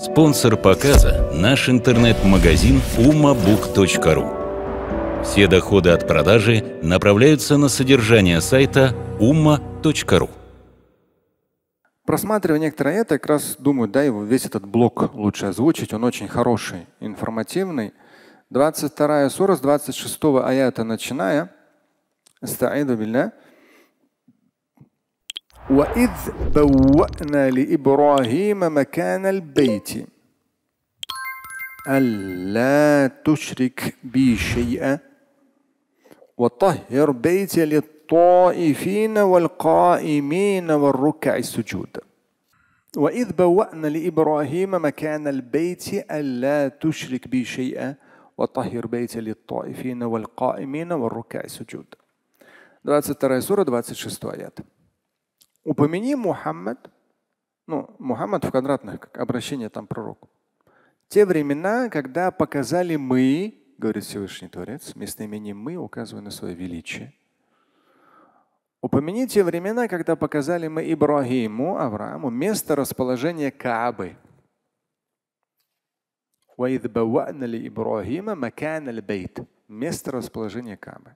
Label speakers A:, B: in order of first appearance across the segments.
A: Спонсор показа – наш интернет-магазин umabook.ru. Все доходы от продажи направляются на содержание сайта umma.ru. Просматривая некоторые это, как раз думаю, да, его весь этот блок лучше озвучить, он очень хороший, информативный. 22 сура с 26 аята начиная. Астаиду билля. وإذ بوأنا لإبراهيم مكان البيت ألا تشرك بي شيئا وطهر بيتي للطائفين والقائمين والركع السجود وإذ بوأنا لإبراهيم مكان البيت ألا تشرك بي شيئا وطهر بيتي للطائفين والقائمين والركع السجود 22 сура, 26 آيات Упомяни Мухаммад, ну, Мухаммад в квадратных, как обращение там пророку. Те времена, когда показали мы, говорит Всевышний Творец, местоимением мы, указывая на свое величие. Упомяни те времена, когда показали мы Ибрагиму, Аврааму, место расположения Каабы. Место расположения Каабы.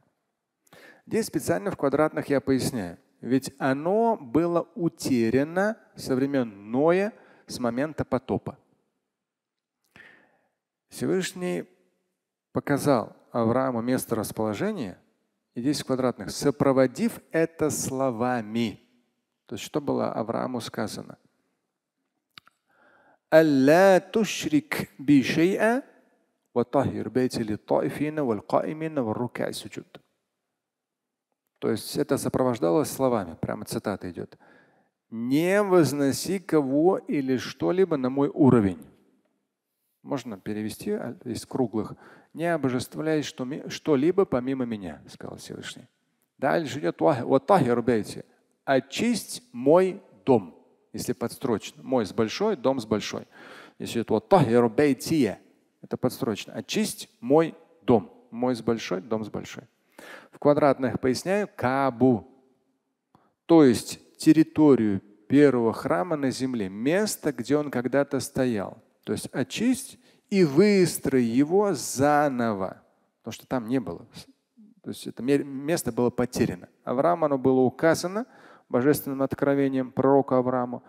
A: Здесь специально в квадратных я поясняю. Ведь оно было утеряно со времен Ноя, с момента потопа. Всевышний показал Аврааму место расположения и 10 квадратных, сопроводив это словами. То есть что было Аврааму сказано? Алла тушрик би шей'a ва тахир бейти таифина вал каимина вал рука'и суджуд. То есть это сопровождалось словами, прямо цитата идет. Не возноси кого или что-либо на мой уровень. Можно перевести а, из круглых. Не обожествляй что-либо помимо меня, сказал Всевышний. Дальше идет вот бейте. Очисть мой дом. Если подстрочно. Мой с большой, дом с большой. Если это вот бейтия, это подстрочно. Очисть мой дом. Мой с большой, дом с большой в квадратных, поясняю, Кабу, то есть территорию первого храма на земле, место, где он когда-то стоял. То есть очисть и выстрой его заново, потому что там не было. То есть это место было потеряно. Авраам оно было указано божественным откровением пророка Аврааму.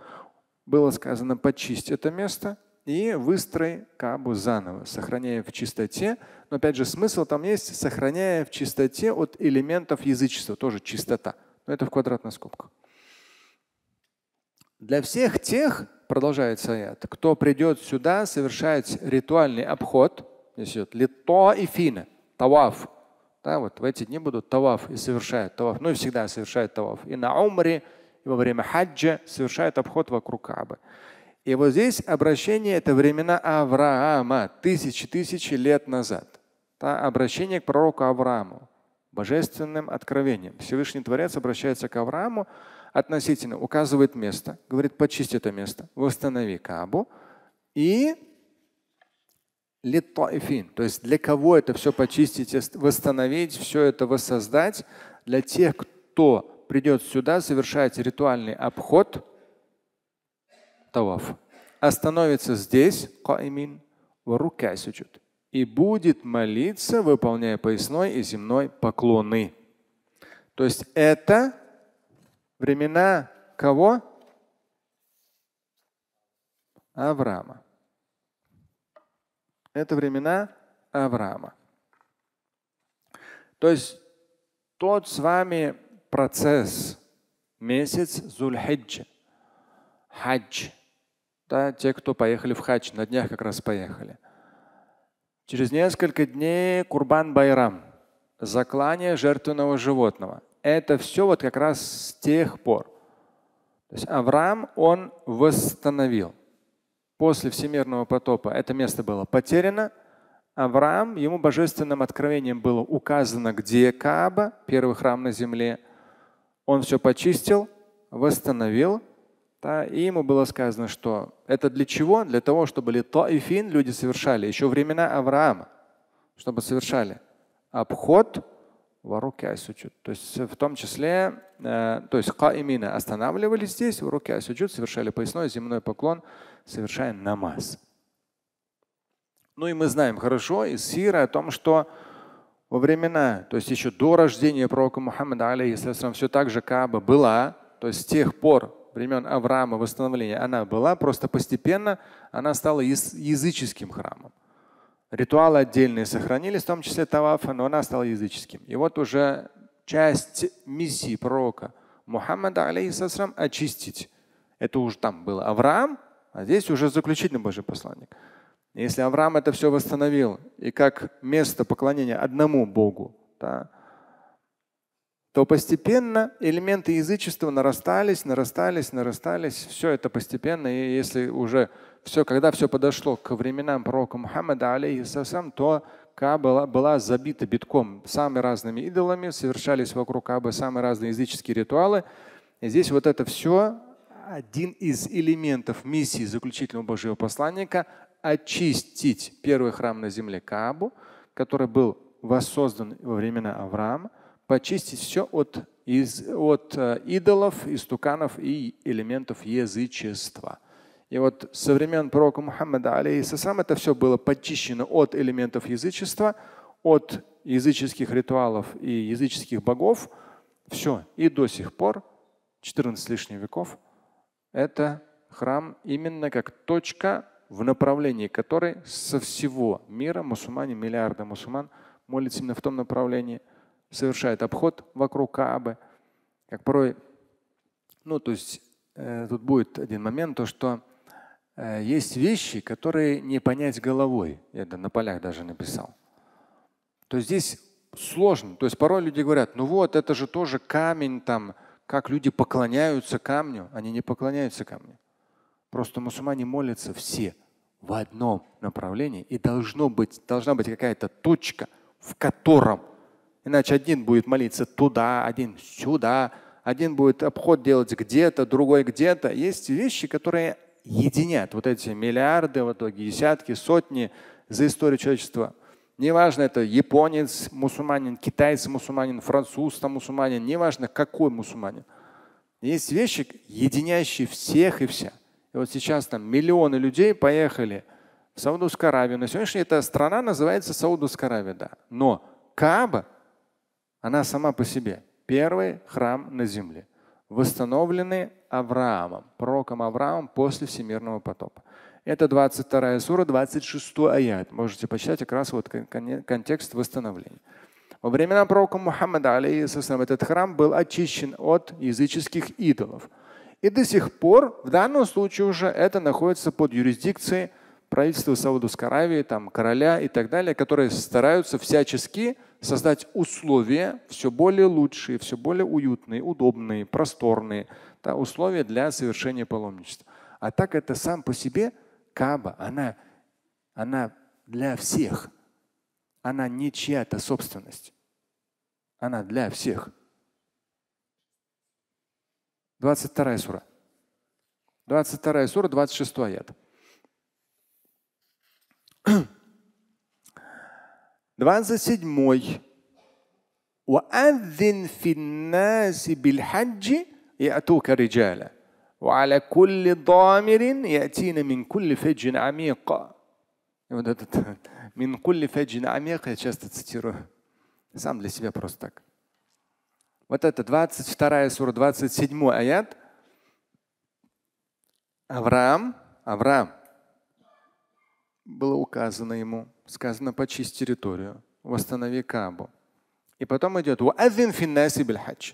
A: Было сказано почисть это место, и выстрой Кабу заново, сохраняя в чистоте. Но опять же смысл там есть, сохраняя в чистоте от элементов язычества, тоже чистота. Но это в квадратных скобках. Для всех тех, продолжает аят, кто придет сюда совершать ритуальный обход, здесь идет лито и фина, таваф. Да, вот в эти дни будут таваф и совершают таваф. Ну и всегда совершают таваф. И на умре, и во время хаджа совершают обход вокруг Кабы. И вот здесь обращение – это времена Авраама, тысячи-тысячи лет назад. Это обращение к пророку Аврааму, божественным откровением. Всевышний Творец обращается к Аврааму относительно, указывает место, говорит, почисти это место, восстанови Кабу. И литоифин, то есть для кого это все почистить, восстановить, все это воссоздать, для тех, кто придет сюда совершать ритуальный обход – таваф, остановится здесь каимин рукай сучут и будет молиться, выполняя поясной и земной поклоны. То есть это времена кого? Авраама. Это времена Авраама. То есть тот с вами процесс, месяц Зульхиджи – хадж. Да, те, кто поехали в хадж, на днях как раз поехали. Через несколько дней Курбан Байрам, заклание жертвенного животного. Это все вот как раз с тех пор. То есть Авраам, он восстановил. После всемирного потопа это место было потеряно. Авраам, ему божественным откровением было указано, где Кааба, первый храм на земле. Он все почистил, восстановил, да, и ему было сказано, что это для чего? Для того, чтобы лито и фин люди совершали, еще времена Авраама, чтобы совершали обход воруки асуджуд. То есть в том числе, э, то есть каимина останавливались здесь, воруки асуджуд совершали поясной земной поклон, совершая намаз. Ну и мы знаем хорошо из сира о том, что во времена, то есть еще до рождения пророка Мухаммада, алейхиссалам, все так же Кааба была, то есть с тех пор времен Авраама, восстановления, она была, просто постепенно она стала языческим храмом. Ритуалы отдельные сохранились, в том числе Тавафа, но она стала языческим. И вот уже часть миссии пророка Мухаммада, алейхиссалам, очистить. Это уже там был Авраам, а здесь уже заключительный Божий посланник. Если Авраам это все восстановил, и как место поклонения одному Богу, да, то постепенно элементы язычества нарастались, нарастались, нарастались. Все это постепенно. И если уже все, когда все подошло к временам пророка Мухаммада, алейхиссалам, то Каба была, забита битком самыми разными идолами, совершались вокруг Кабы самые разные языческие ритуалы. И здесь вот это все один из элементов миссии заключительного Божьего посланника – очистить первый храм на земле Кабу, который был воссоздан во времена Авраама, почистить все от, из, от э, идолов, истуканов и элементов язычества. И вот со времен пророка Мухаммада алейхиссалам это все было почищено от элементов язычества, от языческих ритуалов и языческих богов. Все. И до сих пор, 14 лишних веков, это храм именно как точка, в направлении которой со всего мира мусульмане, миллиарды мусульман молятся именно в том направлении – совершает обход вокруг Каабы, как порой, ну то есть э, тут будет один момент, то что э, есть вещи, которые не понять головой. Я это на полях даже написал. То есть здесь сложно. То есть порой люди говорят, ну вот это же тоже камень там, как люди поклоняются камню, они не поклоняются камню. Просто мусульмане молятся все в одном направлении, и должно быть, должна быть какая-то точка, в котором Иначе один будет молиться туда, один сюда, один будет обход делать где-то, другой где-то. Есть вещи, которые единят вот эти миллиарды, в итоге десятки, сотни за историю человечества. Неважно, это японец, мусульманин, китайец, мусульманин, француз, там, мусульманин, неважно, какой мусульманин. Есть вещи, единящие всех и вся. И вот сейчас там миллионы людей поехали в Саудовскую Аравию. На сегодняшний день эта страна называется Саудовская Аравия, да. Но Кааба она сама по себе. Первый храм на земле, восстановленный Авраамом, пророком Авраамом после всемирного потопа. Это 22 сура, 26 аят. Можете почитать как раз вот контекст восстановления. Во времена пророка Мухаммада алейхиссалам этот храм был очищен от языческих идолов. И до сих пор, в данном случае уже, это находится под юрисдикцией правительства Саудовской Аравии, там, короля и так далее, которые стараются всячески создать условия все более лучшие, все более уютные, удобные, просторные да, условия для совершения паломничества. А так это сам по себе Каба, она, она для всех. Она не чья-то собственность. Она для всех. 22 сура. 22 сура, 26 аят. 27. وأذن في الناس بالحج يأتوك رجالا وعلى كل ضامر يأتين من كل فج عميق من كل فج عميق يا часто цитирую. Сам для себя просто так. Вот это 22 сура, 27 аят. Авраам, Авраам, было указано ему, сказано почисть территорию, восстанови Кабу. И потом идет хадж.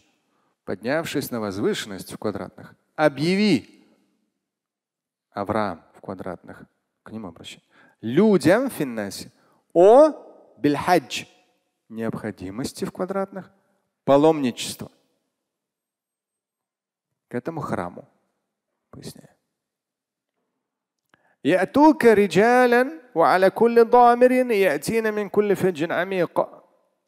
A: Поднявшись на возвышенность в квадратных, объяви Авраам в квадратных, к нему обращай. Людям финнаси о Бельхадж необходимости в квадратных паломничества к этому храму, поясняю. يأتوك رجالا وعلى كل ضامر يأتين من كل فج عميق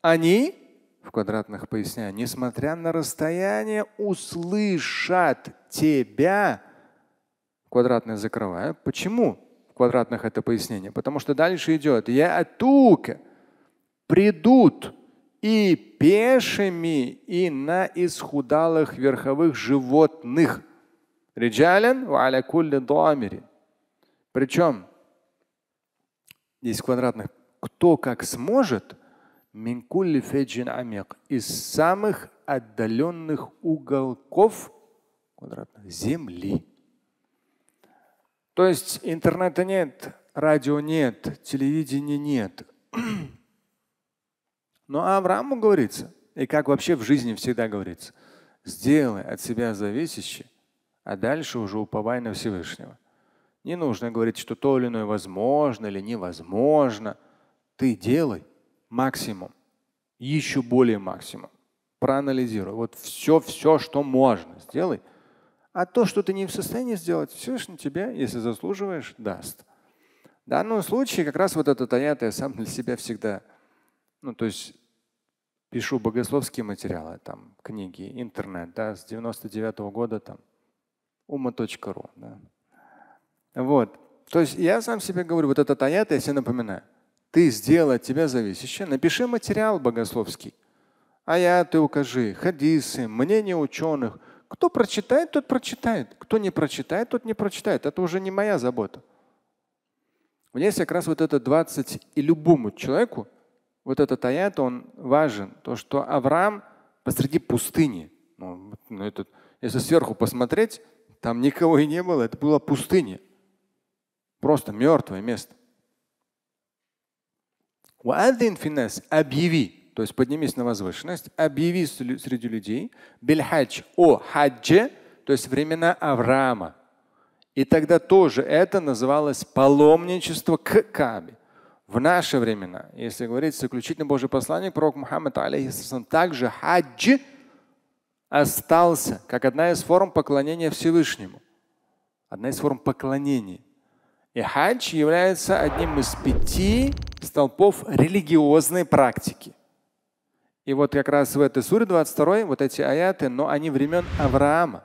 A: Они в квадратных поясняю, несмотря на расстояние, услышат тебя. Квадратное закрываю. Почему в квадратных это пояснение? Потому что дальше идет. Я атука. Придут и пешими, и на исхудалых верховых животных. Риджален ва аля кулли дамирин. Причем 10 квадратных. Кто как сможет, минкулли феджин амик, из самых отдаленных уголков квадратных земли. То есть интернета нет, радио нет, телевидения нет. Но Аврааму говорится, и как вообще в жизни всегда говорится, сделай от себя зависящее, а дальше уже уповай на Всевышнего. Не нужно говорить, что то или иное возможно или невозможно. Ты делай максимум, еще более максимум. Проанализируй. Вот все, все, что можно, сделай. А то, что ты не в состоянии сделать, все на тебя, если заслуживаешь, даст. В данном случае как раз вот этот аят я сам для себя всегда, ну то есть пишу богословские материалы, там книги, интернет, да, с 99 -го года там ума.ру, да, вот. То есть я сам себе говорю, вот этот аят я себе напоминаю. Ты сделал от тебя зависящее, напиши материал богословский. Аяты укажи, хадисы, мнение ученых. Кто прочитает, тот прочитает. Кто не прочитает, тот не прочитает. Это уже не моя забота. У меня есть как раз вот это 20 и любому человеку, вот этот аят, он важен. То, что Авраам посреди пустыни. Ну, ну этот, если сверху посмотреть, там никого и не было, это была пустыня. Просто мертвое место. финес объяви, то есть поднимись на возвышенность, объяви среди людей бильхадж о хадже, то есть времена Авраама. И тогда тоже это называлось паломничество к Кабе. В наши времена, если говорить заключительный Божий посланник, пророк Мухаммад алейхиссалам, также хадж остался как одна из форм поклонения Всевышнему. Одна из форм поклонения. И хадж является одним из пяти столпов религиозной практики. И вот как раз в этой суре 22 вот эти аяты, но они времен Авраама.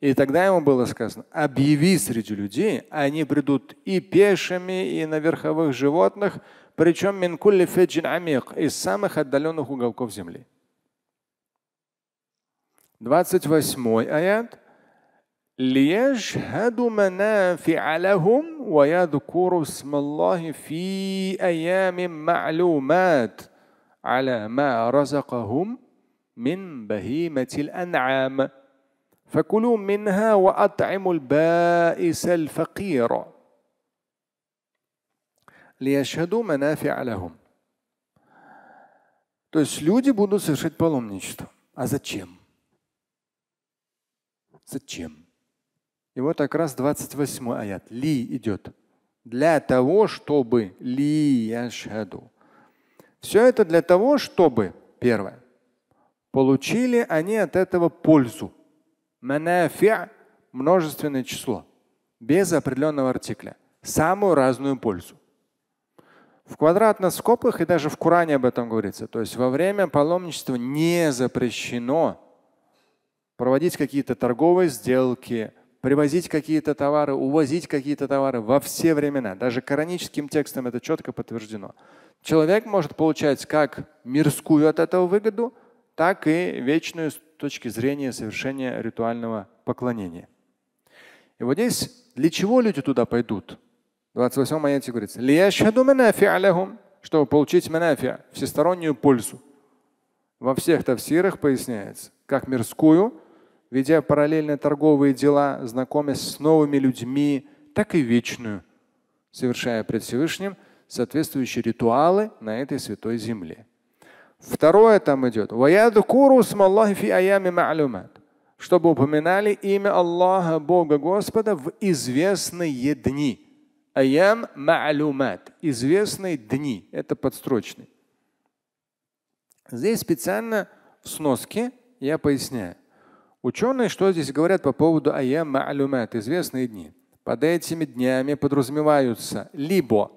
A: И тогда ему было сказано, объяви среди людей, они придут и пешими, и на верховых животных, причем минкулли феджин амик, из самых отдаленных уголков земли. 28 аят. ليشهدوا منافع لهم ويذكروا اسم الله في ايام معلومات على ما رزقهم من بهيمه الانعام فكلوا منها واطعموا البائس الفقير ليشهدوا منافع لهم То есть люди будут совершать паломничество. А зачем? Зачем? И вот как раз 28 аят. Ли идет. Для того, чтобы ли яшхаду. Все это для того, чтобы, первое, получили они от этого пользу. Манафи множественное число, без определенного артикля. Самую разную пользу. В квадратных скобках и даже в Коране об этом говорится. То есть во время паломничества не запрещено проводить какие-то торговые сделки, привозить какие-то товары, увозить какие-то товары во все времена. Даже кораническим текстом это четко подтверждено. Человек может получать как мирскую от этого выгоду, так и вечную с точки зрения совершения ритуального поклонения. И вот здесь для чего люди туда пойдут? 28 аяте говорится, чтобы получить манафия, всестороннюю пользу. Во всех тавсирах поясняется, как мирскую, ведя параллельно торговые дела, знакомясь с новыми людьми, так и вечную, совершая пред Всевышним соответствующие ритуалы на этой святой земле. Второе там идет. Чтобы упоминали имя Аллаха, Бога Господа в известные дни. Аям ма'люмат. Известные дни. Это подстрочный. Здесь специально в сноске я поясняю. Ученые что здесь говорят по поводу аям алюмат, известные дни. Под этими днями подразумеваются либо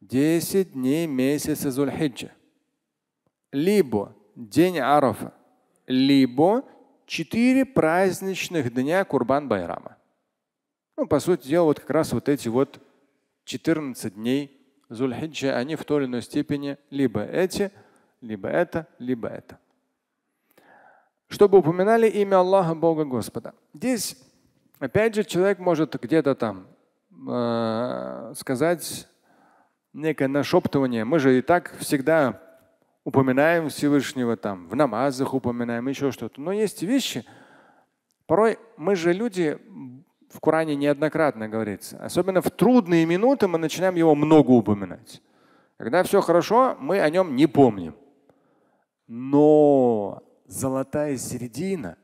A: 10 дней месяца Зульхиджа, либо день Арафа, либо 4 праздничных дня Курбан-Байрама. Ну, по сути дела, вот как раз вот эти вот 14 дней Зульхиджа, они в той или иной степени либо эти, либо это, либо это чтобы упоминали имя Аллаха, Бога Господа. Здесь, опять же, человек может где-то там э, сказать некое нашептывание. Мы же и так всегда упоминаем Всевышнего там, в намазах упоминаем, еще что-то. Но есть вещи, порой мы же люди, в Коране неоднократно говорится, особенно в трудные минуты мы начинаем его много упоминать. Когда все хорошо, мы о нем не помним. Но золотая середина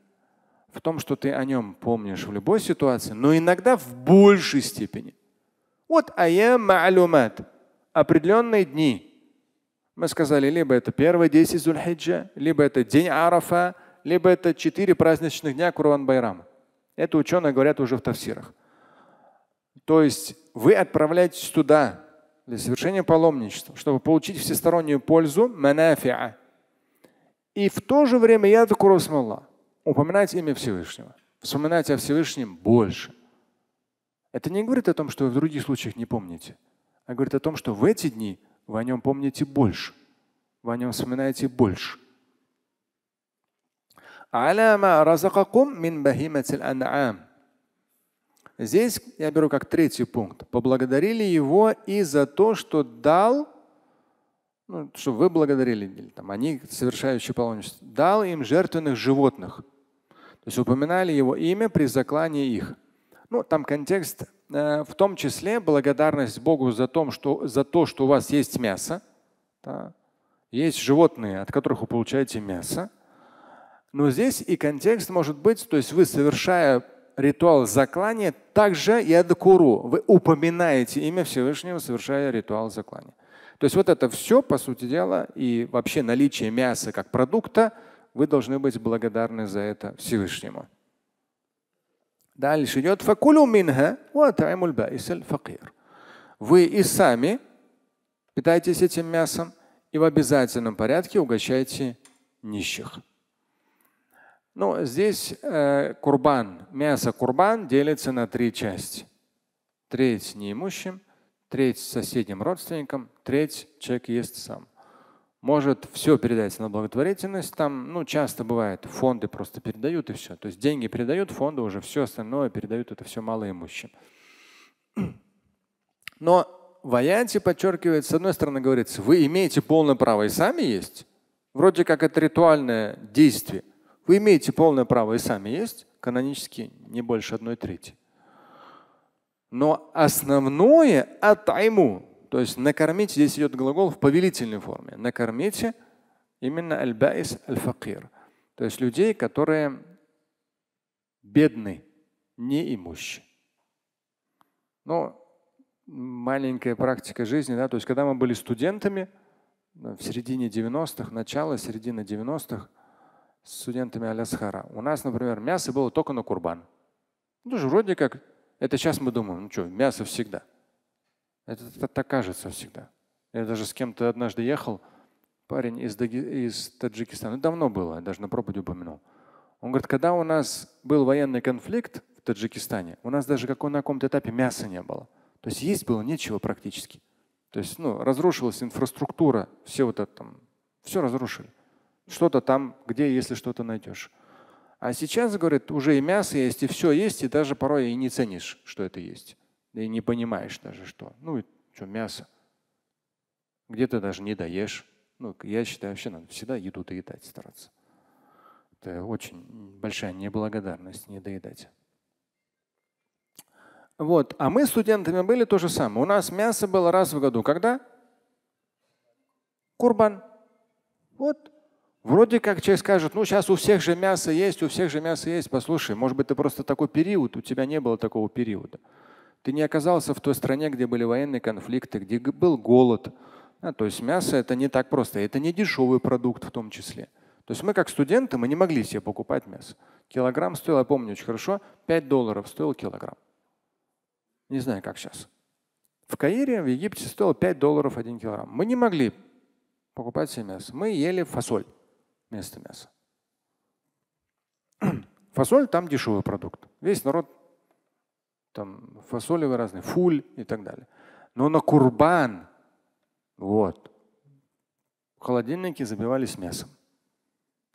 A: в том, что ты о нем помнишь в любой ситуации, но иногда в большей степени. Вот аям ма'алумат. Определенные дни. Мы сказали, либо это первые 10 Зульхиджа, либо это день Арафа, либо это четыре праздничных дня Курван Байрама. Это ученые говорят уже в тафсирах. То есть вы отправляетесь туда для совершения паломничества, чтобы получить всестороннюю пользу манафиа, и в то же время я Аллах. Упоминайте имя Всевышнего. Вспоминайте о Всевышнем больше. Это не говорит о том, что вы в других случаях не помните, а говорит о том, что в эти дни вы о нем помните больше, вы о нем вспоминаете больше. Здесь я беру как третий пункт. Поблагодарили его и за то, что дал ну, чтобы вы благодарили, или там, они, совершающие паломничество, дал им жертвенных животных. То есть упоминали его имя при заклании их. Ну, там контекст, э, в том числе благодарность Богу за, том, что, за то, что у вас есть мясо, да, есть животные, от которых вы получаете мясо. Но здесь и контекст может быть, то есть вы, совершая ритуал заклания, также и адакуру, вы упоминаете имя Всевышнего, совершая ритуал заклания. То есть вот это все, по сути дела, и вообще наличие мяса как продукта, вы должны быть благодарны за это Всевышнему. Дальше идет факулю минха факир. Вы и сами питайтесь этим мясом и в обязательном порядке угощайте нищих. Но ну, здесь э, курбан, мясо курбан делится на три части. Треть неимущим, треть соседним родственникам, треть человек ест сам. Может все передается на благотворительность, там, ну, часто бывает, фонды просто передают и все. То есть деньги передают, фонды уже все остальное передают, это все малоимущим. Но в аяте подчеркивает, с одной стороны говорится, вы имеете полное право и сами есть, вроде как это ритуальное действие. Вы имеете полное право и сами есть, канонически не больше одной трети. Но основное – атайму. То есть накормить, здесь идет глагол в повелительной форме. Накормите именно аль-баис аль-факир. То есть людей, которые бедны, неимущие. Но ну, маленькая практика жизни, да, то есть когда мы были студентами ну, в середине 90-х, начало, середина 90-х, с студентами Алясхара. У нас, например, мясо было только на курбан. Ну же, вроде как, это сейчас мы думаем, ну что, мясо всегда. Это, это так кажется всегда. Я даже с кем-то однажды ехал, парень из, Даги, из Таджикистана, ну, давно было, я даже на проповеди упомянул. Он говорит, когда у нас был военный конфликт в Таджикистане, у нас даже как на каком-то этапе мяса не было. То есть есть было нечего практически. То есть ну, разрушилась инфраструктура, все вот это там, все разрушили. Что-то там, где, если что-то найдешь. А сейчас, говорит, уже и мясо есть, и все есть, и даже порой и не ценишь, что это есть. Да и не понимаешь даже что. Ну и что, мясо. Где-то даже не доешь. Ну, я считаю, вообще надо всегда еду доедать стараться. Это очень большая неблагодарность не доедать. Вот. А мы студентами были то же самое. У нас мясо было раз в году. Когда? Курбан. Вот. Вроде как человек скажет, ну сейчас у всех же мясо есть, у всех же мясо есть. Послушай, может быть, ты просто такой период, у тебя не было такого периода. Ты не оказался в той стране, где были военные конфликты, где был голод. А, то есть мясо это не так просто. Это не дешевый продукт в том числе. То есть мы как студенты, мы не могли себе покупать мясо. Килограмм стоил, я помню очень хорошо, 5 долларов стоил килограмм. Не знаю, как сейчас. В Каире, в Египте стоил 5 долларов 1 килограмм. Мы не могли покупать себе мясо. Мы ели фасоль вместо мяса. Фасоль там дешевый продукт. Весь народ там фасолевые разные, фуль и так далее. Но на курбан, вот, холодильники забивались мясом.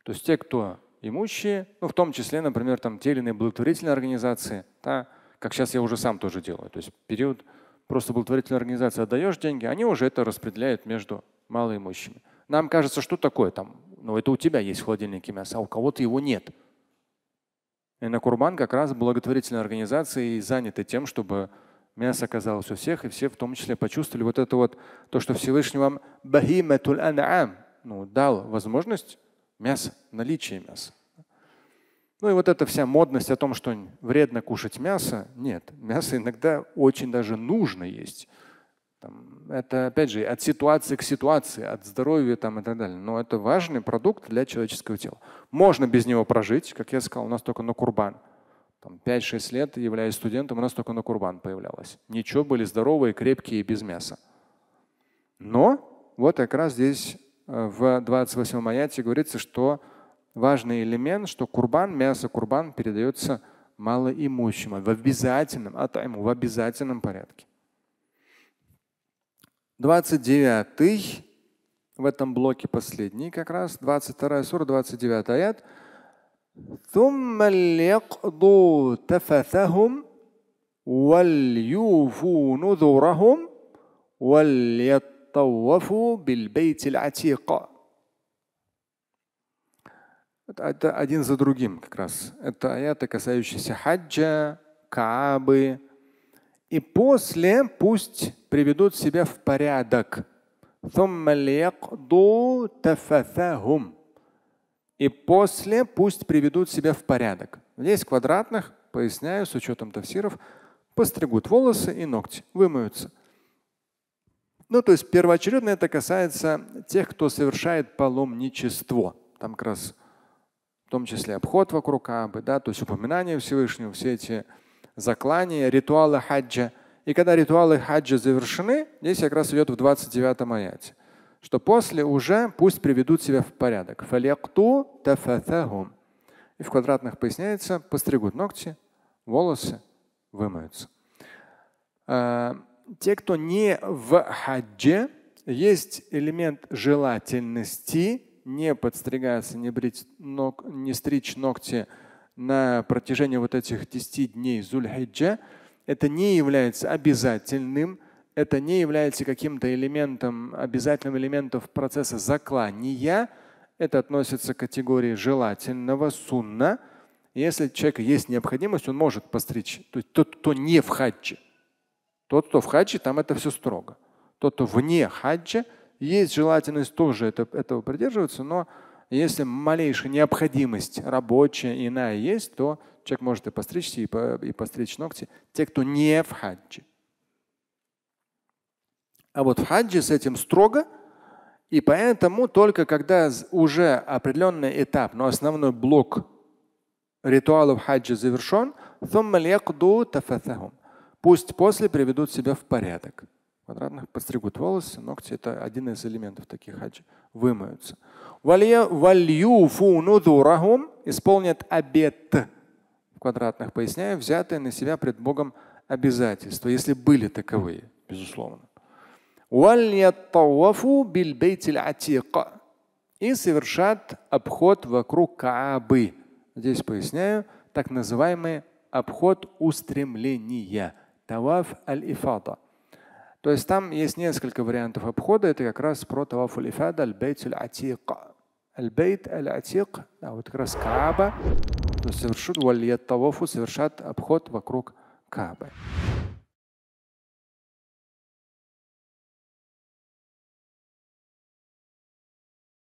A: То есть те, кто имущие, ну, в том числе, например, там те или иные благотворительные организации, да, как сейчас я уже сам тоже делаю. То есть период просто благотворительной организации отдаешь деньги, они уже это распределяют между малоимущими. Нам кажется, что такое там, ну это у тебя есть в холодильнике мясо, а у кого-то его нет. И на Курбан как раз благотворительная организация и занята тем, чтобы мясо оказалось у всех, и все в том числе почувствовали вот это вот, то, что Всевышний вам ну, дал возможность мяса, наличие мяса. Ну и вот эта вся модность о том, что вредно кушать мясо, нет, мясо иногда очень даже нужно есть. Там, это, опять же, от ситуации к ситуации, от здоровья там, и так далее. Но это важный продукт для человеческого тела. Можно без него прожить, как я сказал, у нас только на курбан. 5-6 лет, являясь студентом, у нас только на курбан появлялось. Ничего, были здоровые, крепкие, и без мяса. Но вот как раз здесь э, в 28 аяте говорится, что важный элемент, что курбан, мясо курбан передается малоимущим, в обязательном, а в обязательном порядке. 29 в этом блоке последний как раз, 22 сура, 29 аят. ثم ليقضوا تفثهم وليوفوا نذورهم وليطوفوا بالبيت العتيق. Это один за другим как раз. Это аяты, касающиеся хаджа, Каабы, и после пусть приведут себя в порядок. И после пусть приведут себя в порядок. Здесь квадратных, поясняю, с учетом тавсиров, постригут волосы и ногти, вымоются. Ну, то есть первоочередно это касается тех, кто совершает паломничество. Там как раз в том числе обход вокруг Кабы, да, то есть упоминание Всевышнего, все эти заклания, ритуалы хаджа. И когда ритуалы хаджа завершены, здесь как раз идет в 29 аяте, что после уже пусть приведут себя в порядок. И в квадратных поясняется, постригут ногти, волосы вымоются. А, те, кто не в хадже, есть элемент желательности не подстригаться, не брить ног, не стричь ногти, на протяжении вот этих 10 дней зуль Зульхиджа, это не является обязательным, это не является каким-то элементом, обязательным элементом процесса заклания. Это относится к категории желательного сунна. Если у человека есть необходимость, он может постричь. То есть тот, кто не в хаджи. Тот, кто в хаджи, там это все строго. Тот, кто вне хаджа, есть желательность тоже это, этого придерживаться, но если малейшая необходимость рабочая, иная есть, то человек может и постричься, и, по, и постричь ногти. Те, кто не в хаджи. А вот в хаджи с этим строго, и поэтому только когда уже определенный этап, но основной блок ритуалов хаджи завершен, пусть после приведут себя в порядок квадратных подстригут волосы, ногти – это один из элементов таких хаджа, вымоются. Вальюфу исполнят обет в квадратных, поясняю, взятые на себя пред Богом обязательства, если были таковые, безусловно. И совершат обход вокруг Каабы. Здесь поясняю, так называемый обход устремления. Таваф аль-ифада. То есть там есть несколько вариантов обхода. Это как раз про таваф аль аль-бейт аль-атик. Аль-бейт аль-атик, да, вот как раз Кааба, тавафу совершат обход вокруг Каабы.